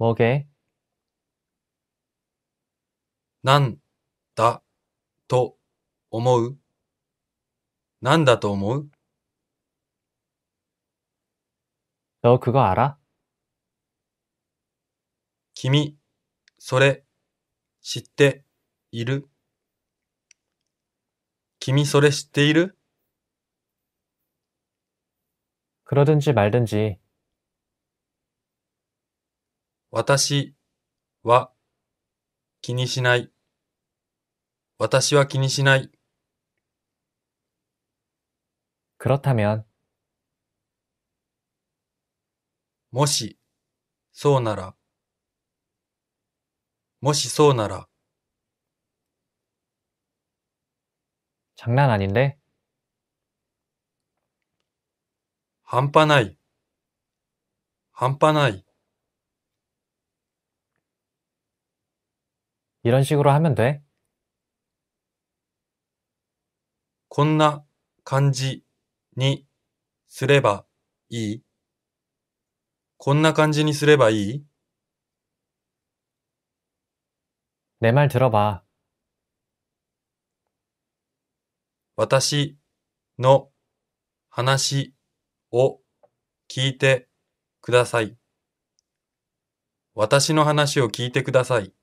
OK? なんだと思うなんだと思う너그거알아君、それ、知っている君、それ知っている그러든지말든지私は気にしない。私は気にしない。그렇다면もし、そうなら、もしそうなら、장난아닌데半端ない、半端ない。이런식으로하면돼こんな感じにすればいい。こんな感じにすればいい내말들어봐私の話を聞いてください。私の話を聞いてください。